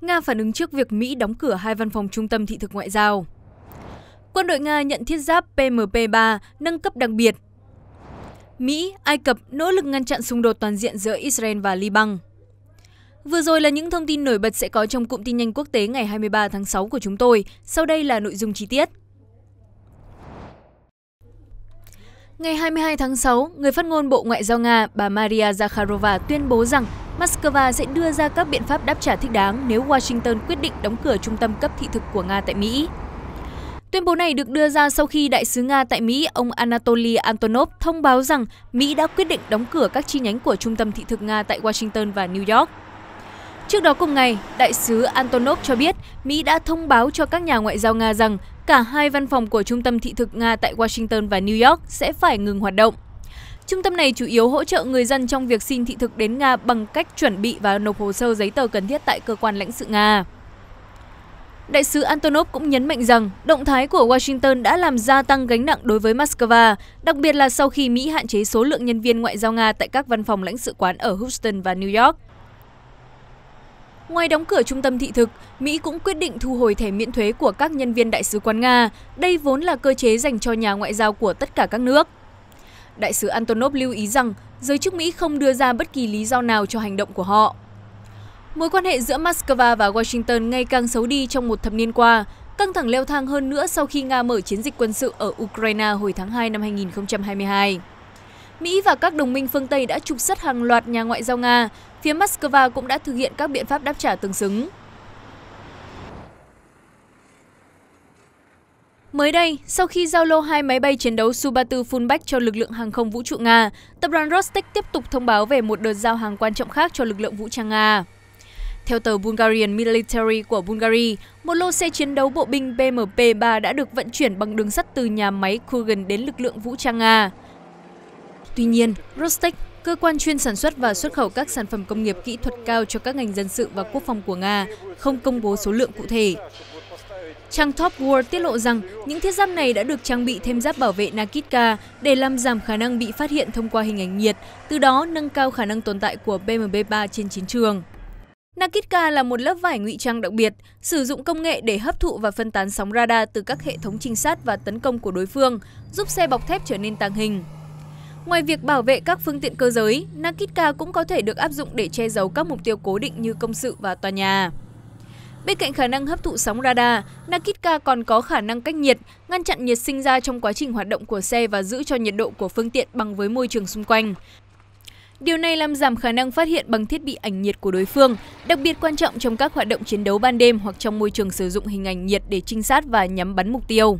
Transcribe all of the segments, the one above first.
Nga phản ứng trước việc Mỹ đóng cửa hai văn phòng trung tâm thị thực ngoại giao. Quân đội Nga nhận thiết giáp PMP-3 nâng cấp đặc biệt. Mỹ, Ai Cập nỗ lực ngăn chặn xung đột toàn diện giữa Israel và Liban. Vừa rồi là những thông tin nổi bật sẽ có trong cụm tin nhanh quốc tế ngày 23 tháng 6 của chúng tôi. Sau đây là nội dung chi tiết. Ngày 22 tháng 6, người phát ngôn Bộ Ngoại giao Nga bà Maria Zakharova tuyên bố rằng Moscow sẽ đưa ra các biện pháp đáp trả thích đáng nếu Washington quyết định đóng cửa trung tâm cấp thị thực của Nga tại Mỹ. Tuyên bố này được đưa ra sau khi đại sứ Nga tại Mỹ, ông Anatoly Antonov thông báo rằng Mỹ đã quyết định đóng cửa các chi nhánh của trung tâm thị thực Nga tại Washington và New York. Trước đó cùng ngày, đại sứ Antonov cho biết Mỹ đã thông báo cho các nhà ngoại giao Nga rằng cả hai văn phòng của Trung tâm Thị thực Nga tại Washington và New York sẽ phải ngừng hoạt động. Trung tâm này chủ yếu hỗ trợ người dân trong việc xin thị thực đến Nga bằng cách chuẩn bị và nộp hồ sơ giấy tờ cần thiết tại cơ quan lãnh sự Nga. Đại sứ Antonov cũng nhấn mạnh rằng động thái của Washington đã làm gia tăng gánh nặng đối với Moscow, đặc biệt là sau khi Mỹ hạn chế số lượng nhân viên ngoại giao Nga tại các văn phòng lãnh sự quán ở Houston và New York. Ngoài đóng cửa trung tâm thị thực, Mỹ cũng quyết định thu hồi thẻ miễn thuế của các nhân viên đại sứ quán Nga. Đây vốn là cơ chế dành cho nhà ngoại giao của tất cả các nước. Đại sứ Antonov lưu ý rằng giới chức Mỹ không đưa ra bất kỳ lý do nào cho hành động của họ. Mối quan hệ giữa Moscow và Washington ngày càng xấu đi trong một thập niên qua, căng thẳng leo thang hơn nữa sau khi Nga mở chiến dịch quân sự ở Ukraine hồi tháng 2 năm 2022. Mỹ và các đồng minh phương Tây đã trục xuất hàng loạt nhà ngoại giao Nga, phía Moscow cũng đã thực hiện các biện pháp đáp trả tương xứng. Mới đây, sau khi giao lô hai máy bay chiến đấu Su-34 Fullback cho lực lượng hàng không vũ trụ Nga, tập đoàn Rostec tiếp tục thông báo về một đợt giao hàng quan trọng khác cho lực lượng vũ trang Nga. Theo tờ Bulgarian Military của Bulgaria, một lô xe chiến đấu bộ binh BMP-3 đã được vận chuyển bằng đường sắt từ nhà máy Kurgan đến lực lượng vũ trang Nga. Tuy nhiên, Rostec cơ quan chuyên sản xuất và xuất khẩu các sản phẩm công nghiệp kỹ thuật cao cho các ngành dân sự và quốc phòng của Nga, không công bố số lượng cụ thể. Trang Top World tiết lộ rằng những thiết giáp này đã được trang bị thêm giáp bảo vệ Nakitka để làm giảm khả năng bị phát hiện thông qua hình ảnh nhiệt, từ đó nâng cao khả năng tồn tại của BMB-3 trên chiến trường. Nakitka là một lớp vải ngụy trang đặc biệt, sử dụng công nghệ để hấp thụ và phân tán sóng radar từ các hệ thống trinh sát và tấn công của đối phương, giúp xe bọc thép trở nên tàng hình. Ngoài việc bảo vệ các phương tiện cơ giới, Nakitka cũng có thể được áp dụng để che giấu các mục tiêu cố định như công sự và tòa nhà. Bên cạnh khả năng hấp thụ sóng radar, Nakitka còn có khả năng cách nhiệt, ngăn chặn nhiệt sinh ra trong quá trình hoạt động của xe và giữ cho nhiệt độ của phương tiện bằng với môi trường xung quanh. Điều này làm giảm khả năng phát hiện bằng thiết bị ảnh nhiệt của đối phương, đặc biệt quan trọng trong các hoạt động chiến đấu ban đêm hoặc trong môi trường sử dụng hình ảnh nhiệt để trinh sát và nhắm bắn mục tiêu.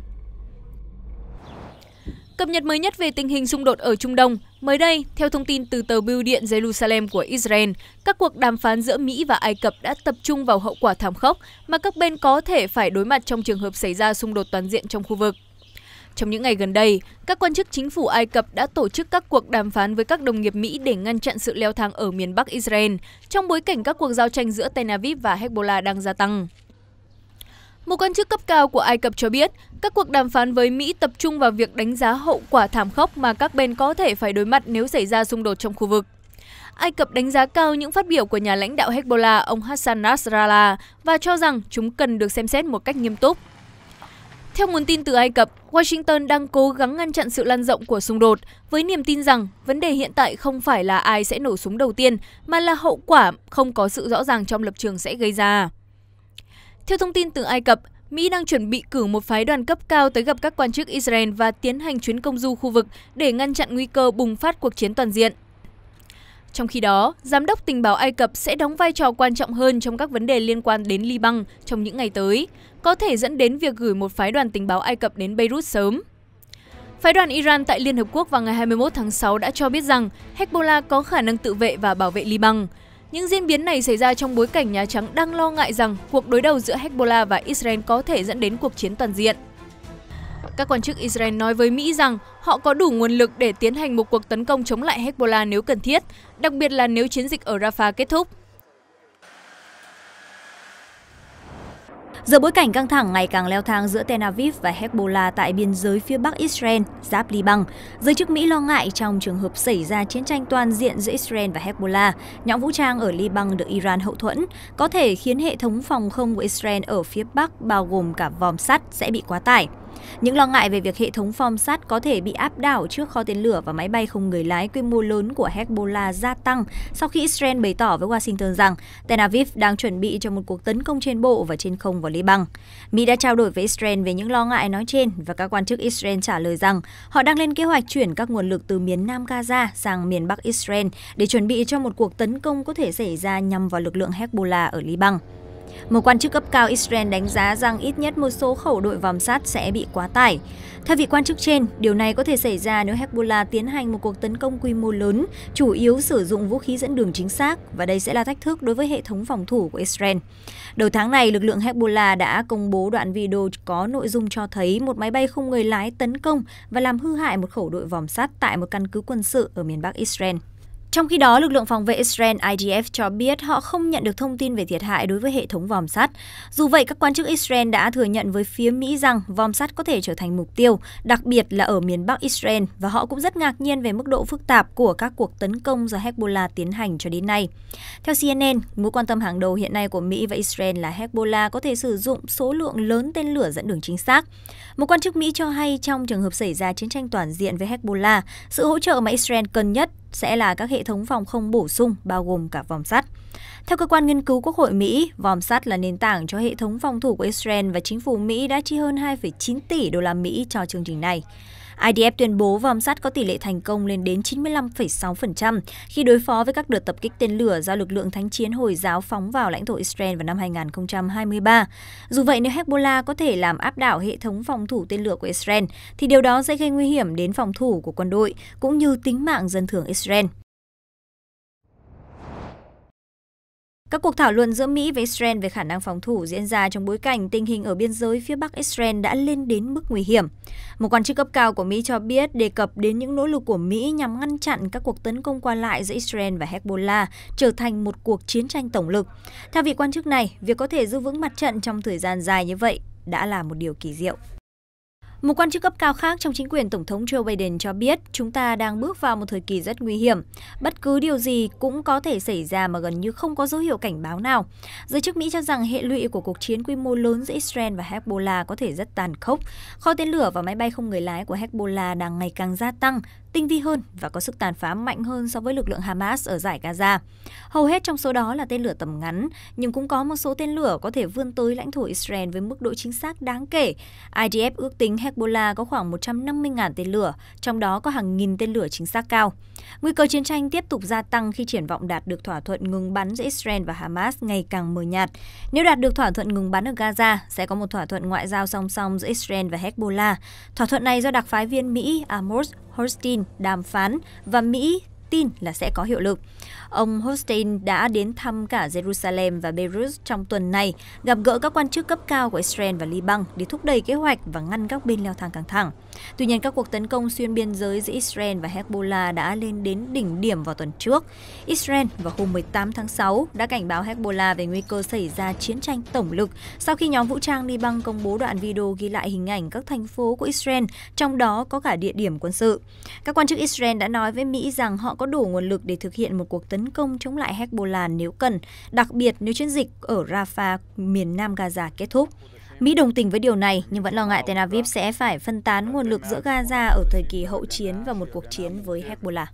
Cập nhật mới nhất về tình hình xung đột ở Trung Đông, mới đây, theo thông tin từ tờ bưu điện Jerusalem của Israel, các cuộc đàm phán giữa Mỹ và Ai Cập đã tập trung vào hậu quả thảm khốc mà các bên có thể phải đối mặt trong trường hợp xảy ra xung đột toàn diện trong khu vực. Trong những ngày gần đây, các quan chức chính phủ Ai Cập đã tổ chức các cuộc đàm phán với các đồng nghiệp Mỹ để ngăn chặn sự leo thang ở miền Bắc Israel, trong bối cảnh các cuộc giao tranh giữa Tel Aviv và Hezbollah đang gia tăng. Một quan chức cấp cao của Ai Cập cho biết, các cuộc đàm phán với Mỹ tập trung vào việc đánh giá hậu quả thảm khốc mà các bên có thể phải đối mặt nếu xảy ra xung đột trong khu vực. Ai Cập đánh giá cao những phát biểu của nhà lãnh đạo Hezbollah ông Hassan Nasrallah và cho rằng chúng cần được xem xét một cách nghiêm túc. Theo nguồn tin từ Ai Cập, Washington đang cố gắng ngăn chặn sự lan rộng của xung đột với niềm tin rằng vấn đề hiện tại không phải là ai sẽ nổ súng đầu tiên mà là hậu quả không có sự rõ ràng trong lập trường sẽ gây ra. Theo thông tin từ Ai Cập, Mỹ đang chuẩn bị cử một phái đoàn cấp cao tới gặp các quan chức Israel và tiến hành chuyến công du khu vực để ngăn chặn nguy cơ bùng phát cuộc chiến toàn diện. Trong khi đó, Giám đốc tình báo Ai Cập sẽ đóng vai trò quan trọng hơn trong các vấn đề liên quan đến Liban trong những ngày tới, có thể dẫn đến việc gửi một phái đoàn tình báo Ai Cập đến Beirut sớm. Phái đoàn Iran tại Liên Hợp Quốc vào ngày 21 tháng 6 đã cho biết rằng Hezbollah có khả năng tự vệ và bảo vệ Liban. Những diễn biến này xảy ra trong bối cảnh Nhà Trắng đang lo ngại rằng cuộc đối đầu giữa Hezbollah và Israel có thể dẫn đến cuộc chiến toàn diện. Các quan chức Israel nói với Mỹ rằng họ có đủ nguồn lực để tiến hành một cuộc tấn công chống lại Hezbollah nếu cần thiết, đặc biệt là nếu chiến dịch ở Rafah kết thúc. Giữa bối cảnh căng thẳng ngày càng leo thang giữa Tel Aviv và Hezbollah tại biên giới phía bắc Israel, giáp Liban, giới chức Mỹ lo ngại trong trường hợp xảy ra chiến tranh toàn diện giữa Israel và Hezbollah, nhóm vũ trang ở Liban được Iran hậu thuẫn, có thể khiến hệ thống phòng không của Israel ở phía bắc bao gồm cả vòm sắt sẽ bị quá tải. Những lo ngại về việc hệ thống phòng sát có thể bị áp đảo trước kho tên lửa và máy bay không người lái quy mô lớn của Hezbollah gia tăng sau khi Israel bày tỏ với Washington rằng Tel Aviv đang chuẩn bị cho một cuộc tấn công trên bộ và trên không vào Liban. Mỹ đã trao đổi với Israel về những lo ngại nói trên và các quan chức Israel trả lời rằng họ đang lên kế hoạch chuyển các nguồn lực từ miền Nam Gaza sang miền Bắc Israel để chuẩn bị cho một cuộc tấn công có thể xảy ra nhằm vào lực lượng Hezbollah ở Liban. Một quan chức cấp cao Israel đánh giá rằng ít nhất một số khẩu đội vòm sát sẽ bị quá tải. Theo vị quan chức trên, điều này có thể xảy ra nếu Hezbollah tiến hành một cuộc tấn công quy mô lớn, chủ yếu sử dụng vũ khí dẫn đường chính xác và đây sẽ là thách thức đối với hệ thống phòng thủ của Israel. Đầu tháng này, lực lượng Hezbollah đã công bố đoạn video có nội dung cho thấy một máy bay không người lái tấn công và làm hư hại một khẩu đội vòm sắt tại một căn cứ quân sự ở miền Bắc Israel. Trong khi đó, lực lượng phòng vệ Israel IDF cho biết họ không nhận được thông tin về thiệt hại đối với hệ thống vòm sắt. Dù vậy, các quan chức Israel đã thừa nhận với phía Mỹ rằng vòm sắt có thể trở thành mục tiêu, đặc biệt là ở miền Bắc Israel, và họ cũng rất ngạc nhiên về mức độ phức tạp của các cuộc tấn công do Hezbollah tiến hành cho đến nay. Theo CNN, mối quan tâm hàng đầu hiện nay của Mỹ và Israel là Hezbollah có thể sử dụng số lượng lớn tên lửa dẫn đường chính xác. Một quan chức Mỹ cho hay trong trường hợp xảy ra chiến tranh toàn diện với Hezbollah, sự hỗ trợ mà Israel cần nhất sẽ là các hệ thống phòng không bổ sung bao gồm cả vòm sắt. Theo cơ quan nghiên cứu Quốc hội Mỹ, vòm sắt là nền tảng cho hệ thống phòng thủ của Israel và chính phủ Mỹ đã chi hơn 2,9 tỷ đô la Mỹ cho chương trình này. IDF tuyên bố vòng sát có tỷ lệ thành công lên đến 95,6% khi đối phó với các đợt tập kích tên lửa do lực lượng thánh chiến Hồi giáo phóng vào lãnh thổ Israel vào năm 2023. Dù vậy, nếu Hezbollah có thể làm áp đảo hệ thống phòng thủ tên lửa của Israel, thì điều đó sẽ gây nguy hiểm đến phòng thủ của quân đội cũng như tính mạng dân thường Israel. Các cuộc thảo luận giữa Mỹ và Israel về khả năng phòng thủ diễn ra trong bối cảnh tình hình ở biên giới phía Bắc Israel đã lên đến mức nguy hiểm. Một quan chức cấp cao của Mỹ cho biết đề cập đến những nỗ lực của Mỹ nhằm ngăn chặn các cuộc tấn công qua lại giữa Israel và Hezbollah trở thành một cuộc chiến tranh tổng lực. Theo vị quan chức này, việc có thể giữ vững mặt trận trong thời gian dài như vậy đã là một điều kỳ diệu. Một quan chức cấp cao khác trong chính quyền Tổng thống Joe Biden cho biết chúng ta đang bước vào một thời kỳ rất nguy hiểm. Bất cứ điều gì cũng có thể xảy ra mà gần như không có dấu hiệu cảnh báo nào. Giới chức Mỹ cho rằng hệ lụy của cuộc chiến quy mô lớn giữa Israel và Hezbollah có thể rất tàn khốc. Kho tên lửa và máy bay không người lái của Hezbollah đang ngày càng gia tăng tinh vi hơn và có sức tàn phá mạnh hơn so với lực lượng Hamas ở giải Gaza. Hầu hết trong số đó là tên lửa tầm ngắn, nhưng cũng có một số tên lửa có thể vươn tới lãnh thổ Israel với mức độ chính xác đáng kể. IDF ước tính Hezbollah có khoảng 150.000 tên lửa, trong đó có hàng nghìn tên lửa chính xác cao. Nguy cơ chiến tranh tiếp tục gia tăng khi triển vọng đạt được thỏa thuận ngừng bắn giữa Israel và Hamas ngày càng mờ nhạt. Nếu đạt được thỏa thuận ngừng bắn ở Gaza, sẽ có một thỏa thuận ngoại giao song song giữa Israel và Hezbollah. Thỏa thuận này do đặc phái viên Mỹ Amos Holstein đàm phán và Mỹ tin là sẽ có hiệu lực. Ông Hossein đã đến thăm cả Jerusalem và Beirut trong tuần này, gặp gỡ các quan chức cấp cao của Israel và Liban để thúc đẩy kế hoạch và ngăn các bên leo thang căng thẳng. Tuy nhiên, các cuộc tấn công xuyên biên giới giữa Israel và Hezbollah đã lên đến đỉnh điểm vào tuần trước. Israel vào hôm 18 tháng 6 đã cảnh báo Hezbollah về nguy cơ xảy ra chiến tranh tổng lực sau khi nhóm vũ trang Liban công bố đoạn video ghi lại hình ảnh các thành phố của Israel, trong đó có cả địa điểm quân sự. Các quan chức Israel đã nói với Mỹ rằng họ có đủ nguồn lực để thực hiện một cuộc tấn công chống lại Hezbollah nếu cần, đặc biệt nếu chiến dịch ở Rafah, miền nam Gaza kết thúc. Mỹ đồng tình với điều này nhưng vẫn lo ngại Tel Aviv sẽ phải phân tán nguồn lực giữa Gaza ở thời kỳ hậu chiến và một cuộc chiến với Hezbollah.